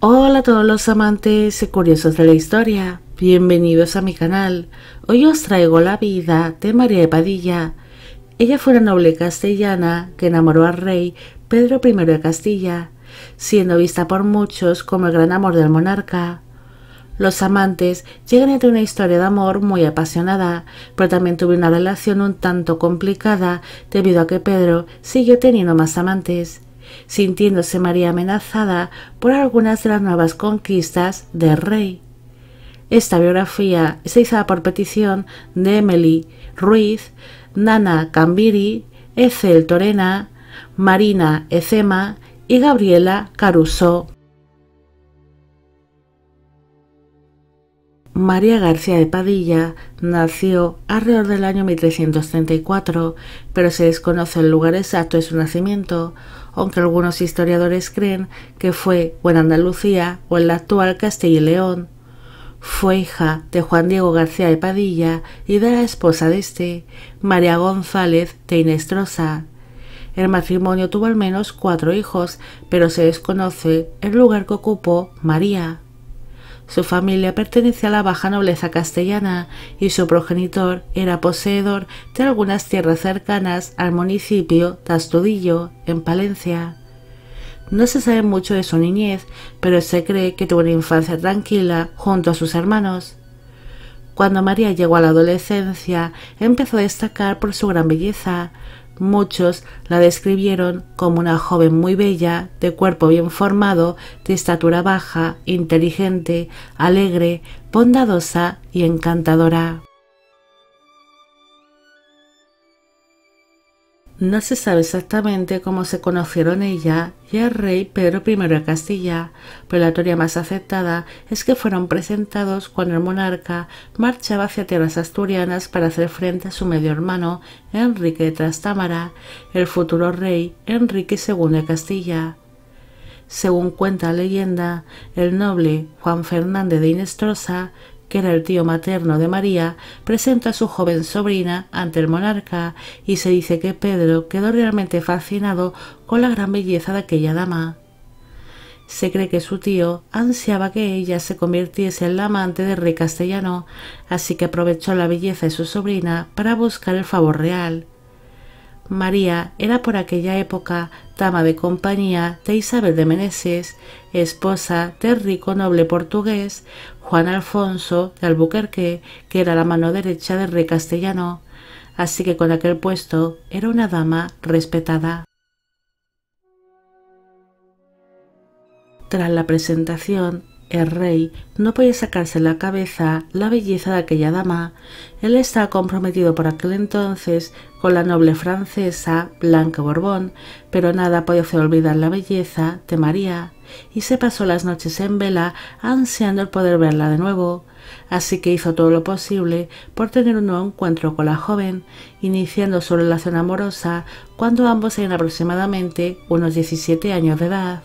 Hola a todos los amantes y curiosos de la historia, bienvenidos a mi canal. Hoy os traigo la vida de María de Padilla. Ella fue una noble castellana que enamoró al rey Pedro I de Castilla, siendo vista por muchos como el gran amor del monarca. Los amantes llegan a una historia de amor muy apasionada, pero también tuve una relación un tanto complicada debido a que Pedro siguió teniendo más amantes sintiéndose María amenazada por algunas de las nuevas conquistas del rey. Esta biografía se hizo por petición de Emily Ruiz, Nana Cambiri, Ethel Torena, Marina Ezema y Gabriela Caruso. María García de Padilla nació alrededor del año 1334, pero se desconoce el lugar exacto de su nacimiento, aunque algunos historiadores creen que fue en Andalucía o en la actual Castilla y León. Fue hija de Juan Diego García de Padilla y de la esposa de este, María González de Inestrosa. El matrimonio tuvo al menos cuatro hijos, pero se desconoce el lugar que ocupó María. Su familia pertenece a la baja nobleza castellana y su progenitor era poseedor de algunas tierras cercanas al municipio de Astudillo, en Palencia. No se sabe mucho de su niñez, pero se cree que tuvo una infancia tranquila junto a sus hermanos. Cuando María llegó a la adolescencia, empezó a destacar por su gran belleza, Muchos la describieron como una joven muy bella, de cuerpo bien formado, de estatura baja, inteligente, alegre, bondadosa y encantadora. No se sabe exactamente cómo se conocieron ella y el rey Pedro I de Castilla, pero la teoría más aceptada es que fueron presentados cuando el monarca marchaba hacia tierras asturianas para hacer frente a su medio hermano Enrique de Trastámara, el futuro rey Enrique II de Castilla. Según cuenta la leyenda, el noble Juan Fernández de Inestrosa que era el tío materno de María, presenta a su joven sobrina ante el monarca y se dice que Pedro quedó realmente fascinado con la gran belleza de aquella dama. Se cree que su tío ansiaba que ella se convirtiese en la amante del rey castellano, así que aprovechó la belleza de su sobrina para buscar el favor real. María era por aquella época dama de compañía de Isabel de Meneses, esposa del rico noble portugués Juan Alfonso de Albuquerque, que era la mano derecha del rey castellano, así que con aquel puesto era una dama respetada. Tras la presentación el rey no podía sacarse de la cabeza la belleza de aquella dama. Él estaba comprometido por aquel entonces con la noble francesa Blanca Borbón, pero nada podía hacer olvidar la belleza de María, y se pasó las noches en vela ansiando el poder verla de nuevo. Así que hizo todo lo posible por tener un nuevo encuentro con la joven, iniciando su relación amorosa cuando ambos eran aproximadamente unos diecisiete años de edad.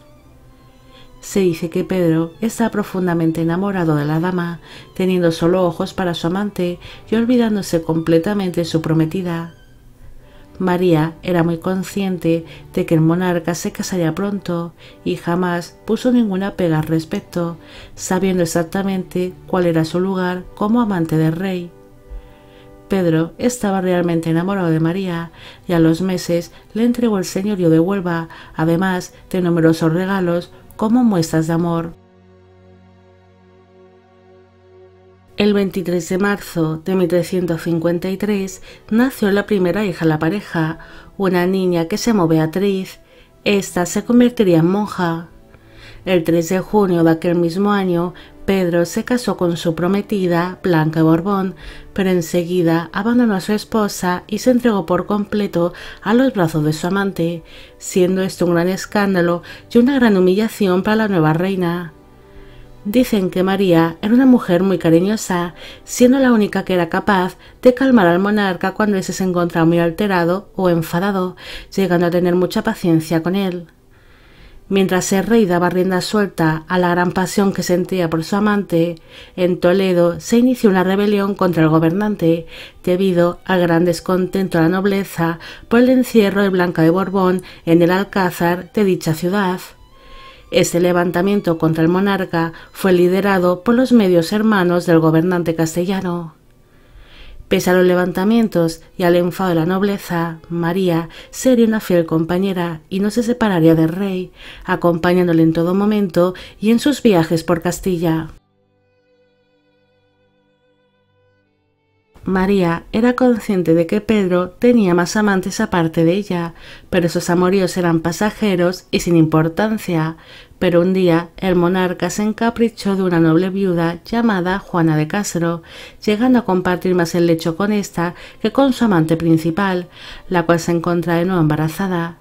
Se dice que Pedro está profundamente enamorado de la dama, teniendo solo ojos para su amante y olvidándose completamente de su prometida. María era muy consciente de que el monarca se casaría pronto y jamás puso ninguna pega al respecto, sabiendo exactamente cuál era su lugar como amante del rey. Pedro estaba realmente enamorado de María y a los meses le entregó el señorío de Huelva, además de numerosos regalos como muestras de amor. El 23 de marzo de 1353 nació la primera hija de la pareja, una niña que se mueve Beatriz, Esta se convertiría en monja. El 3 de junio de aquel mismo año Pedro se casó con su prometida, Blanca Borbón, pero enseguida abandonó a su esposa y se entregó por completo a los brazos de su amante, siendo esto un gran escándalo y una gran humillación para la nueva reina. Dicen que María era una mujer muy cariñosa, siendo la única que era capaz de calmar al monarca cuando ese se encontraba muy alterado o enfadado, llegando a tener mucha paciencia con él. Mientras el rey daba rienda suelta a la gran pasión que sentía por su amante, en Toledo se inició una rebelión contra el gobernante, debido al gran descontento de la nobleza por el encierro de Blanca de Borbón en el alcázar de dicha ciudad. Este levantamiento contra el monarca fue liderado por los medios hermanos del gobernante castellano. Pese a los levantamientos y al enfado de la nobleza, María sería una fiel compañera y no se separaría del rey, acompañándole en todo momento y en sus viajes por Castilla. María era consciente de que Pedro tenía más amantes aparte de ella, pero esos amoríos eran pasajeros y sin importancia. Pero un día el monarca se encaprichó de una noble viuda llamada Juana de Castro, llegando a compartir más el lecho con ésta que con su amante principal, la cual se encontraba de nuevo embarazada.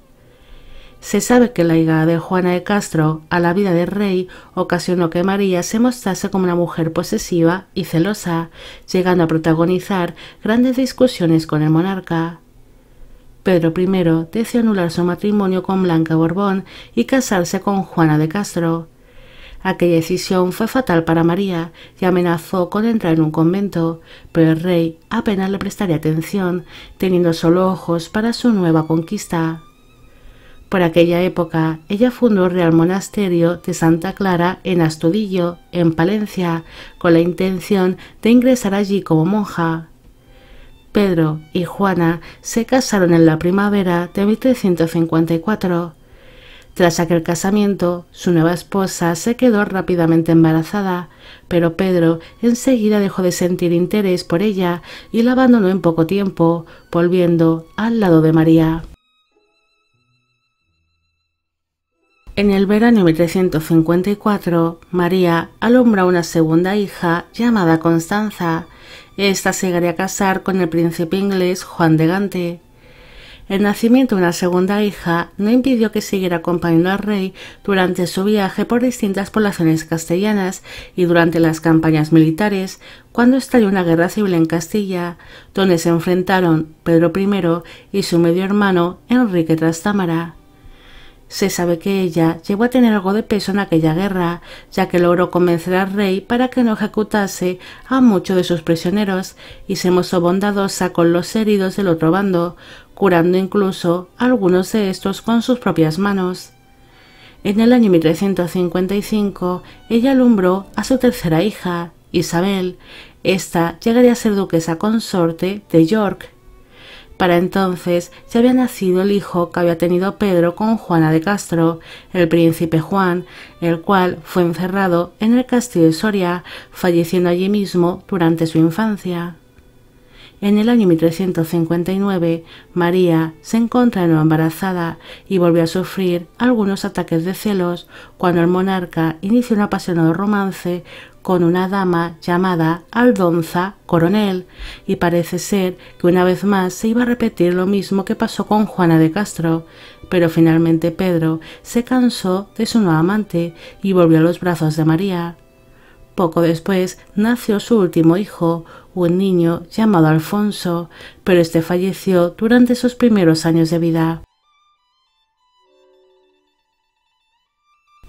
Se sabe que la llegada de Juana de Castro a la vida del rey ocasionó que María se mostrase como una mujer posesiva y celosa, llegando a protagonizar grandes discusiones con el monarca. Pedro I deseó anular su matrimonio con Blanca Borbón y casarse con Juana de Castro. Aquella decisión fue fatal para María y amenazó con entrar en un convento, pero el rey apenas le prestaría atención, teniendo solo ojos para su nueva conquista. Por aquella época, ella fundó el Real Monasterio de Santa Clara en Astudillo, en Palencia, con la intención de ingresar allí como monja. Pedro y Juana se casaron en la primavera de 1354. Tras aquel casamiento, su nueva esposa se quedó rápidamente embarazada, pero Pedro enseguida dejó de sentir interés por ella y la abandonó en poco tiempo, volviendo al lado de María. En el verano de 1354, María alumbra una segunda hija llamada Constanza. Esta se llegaría a casar con el príncipe inglés Juan de Gante. El nacimiento de una segunda hija no impidió que siguiera acompañando al rey durante su viaje por distintas poblaciones castellanas y durante las campañas militares, cuando estalló una guerra civil en Castilla, donde se enfrentaron Pedro I y su medio hermano Enrique Trastámara. Se sabe que ella llegó a tener algo de peso en aquella guerra, ya que logró convencer al rey para que no ejecutase a muchos de sus prisioneros y se mostró bondadosa con los heridos del otro bando, curando incluso algunos de estos con sus propias manos. En el año 1355 ella alumbró a su tercera hija, Isabel. Esta llegaría a ser duquesa consorte de York para entonces ya había nacido el hijo que había tenido Pedro con Juana de Castro, el príncipe Juan, el cual fue encerrado en el castillo de Soria, falleciendo allí mismo durante su infancia. En el año 1359, María se encontraba embarazada y volvió a sufrir algunos ataques de celos cuando el monarca inició un apasionado romance con una dama llamada Aldonza Coronel, y parece ser que una vez más se iba a repetir lo mismo que pasó con Juana de Castro, pero finalmente Pedro se cansó de su nueva amante y volvió a los brazos de María. Poco después nació su último hijo, un niño llamado Alfonso, pero este falleció durante sus primeros años de vida.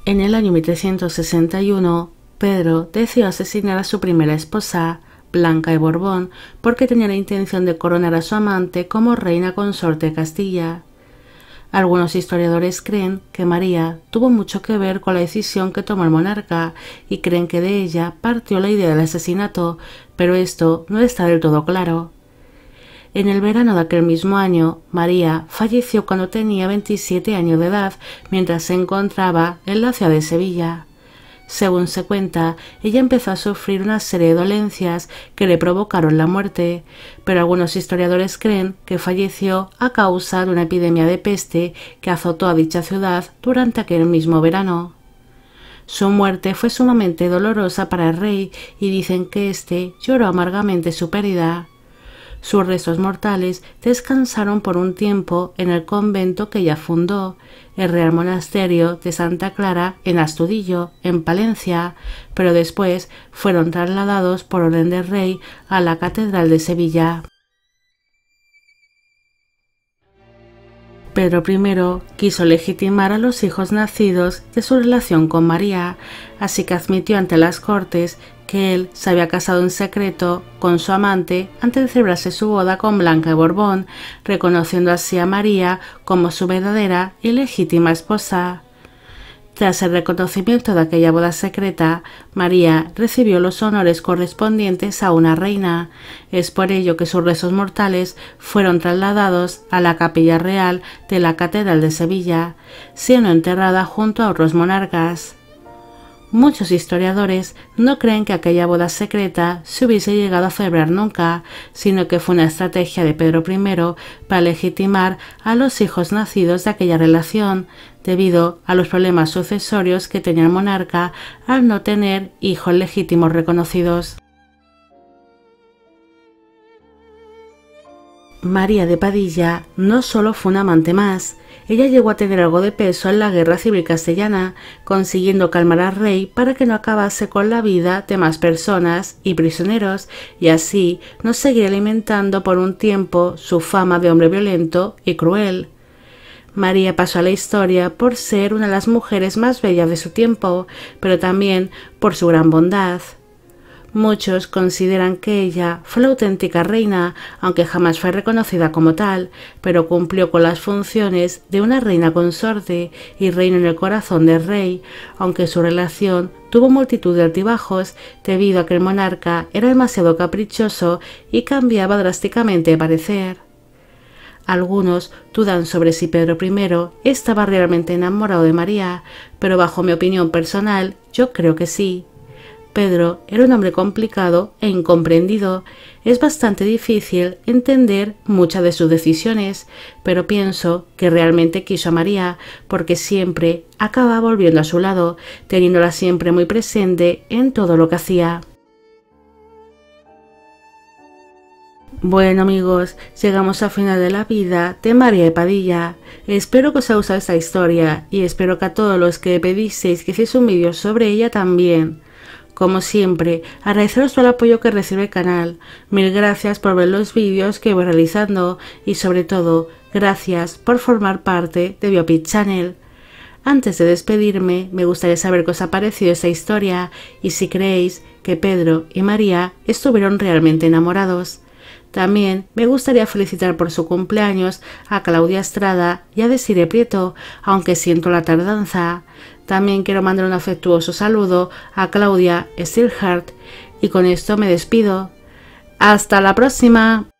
En el año 1361, Pedro decidió asesinar a su primera esposa, Blanca de Borbón, porque tenía la intención de coronar a su amante como reina consorte de Castilla. Algunos historiadores creen que María tuvo mucho que ver con la decisión que tomó el monarca y creen que de ella partió la idea del asesinato, pero esto no está del todo claro. En el verano de aquel mismo año, María falleció cuando tenía 27 años de edad mientras se encontraba en la ciudad de Sevilla. Según se cuenta, ella empezó a sufrir una serie de dolencias que le provocaron la muerte, pero algunos historiadores creen que falleció a causa de una epidemia de peste que azotó a dicha ciudad durante aquel mismo verano. Su muerte fue sumamente dolorosa para el rey y dicen que éste lloró amargamente su pérdida. Sus restos mortales descansaron por un tiempo en el convento que ella fundó, el Real Monasterio de Santa Clara en Astudillo, en Palencia, pero después fueron trasladados por orden del rey a la Catedral de Sevilla. Pedro I quiso legitimar a los hijos nacidos de su relación con María, así que admitió ante las cortes que él se había casado en secreto con su amante antes de celebrarse su boda con Blanca de Borbón, reconociendo así a María como su verdadera y legítima esposa. Tras el reconocimiento de aquella boda secreta, María recibió los honores correspondientes a una reina. Es por ello que sus restos mortales fueron trasladados a la capilla real de la Catedral de Sevilla, siendo enterrada junto a otros monarcas. Muchos historiadores no creen que aquella boda secreta se hubiese llegado a celebrar nunca, sino que fue una estrategia de Pedro I para legitimar a los hijos nacidos de aquella relación, debido a los problemas sucesorios que tenía el monarca al no tener hijos legítimos reconocidos. María de Padilla no solo fue una amante más, ella llegó a tener algo de peso en la guerra civil castellana, consiguiendo calmar al rey para que no acabase con la vida de más personas y prisioneros, y así no seguir alimentando por un tiempo su fama de hombre violento y cruel. María pasó a la historia por ser una de las mujeres más bellas de su tiempo, pero también por su gran bondad. Muchos consideran que ella fue la auténtica reina, aunque jamás fue reconocida como tal, pero cumplió con las funciones de una reina consorte y reino en el corazón del rey, aunque su relación tuvo multitud de altibajos debido a que el monarca era demasiado caprichoso y cambiaba drásticamente de parecer. Algunos dudan sobre si Pedro I estaba realmente enamorado de María, pero bajo mi opinión personal yo creo que sí. Pedro era un hombre complicado e incomprendido. Es bastante difícil entender muchas de sus decisiones, pero pienso que realmente quiso a María, porque siempre acaba volviendo a su lado, teniéndola siempre muy presente en todo lo que hacía. Bueno amigos, llegamos al final de la vida de María de Padilla. Espero que os haya gustado esta historia y espero que a todos los que pedisteis que hiciese un vídeo sobre ella también. Como siempre, agradeceros todo el apoyo que recibe el canal, mil gracias por ver los vídeos que voy realizando y sobre todo, gracias por formar parte de Biopic Channel. Antes de despedirme, me gustaría saber qué os ha parecido esta historia y si creéis que Pedro y María estuvieron realmente enamorados. También me gustaría felicitar por su cumpleaños a Claudia Estrada y a Desire Prieto, aunque siento la tardanza. También quiero mandar un afectuoso saludo a Claudia Stillhart y con esto me despido. Hasta la próxima.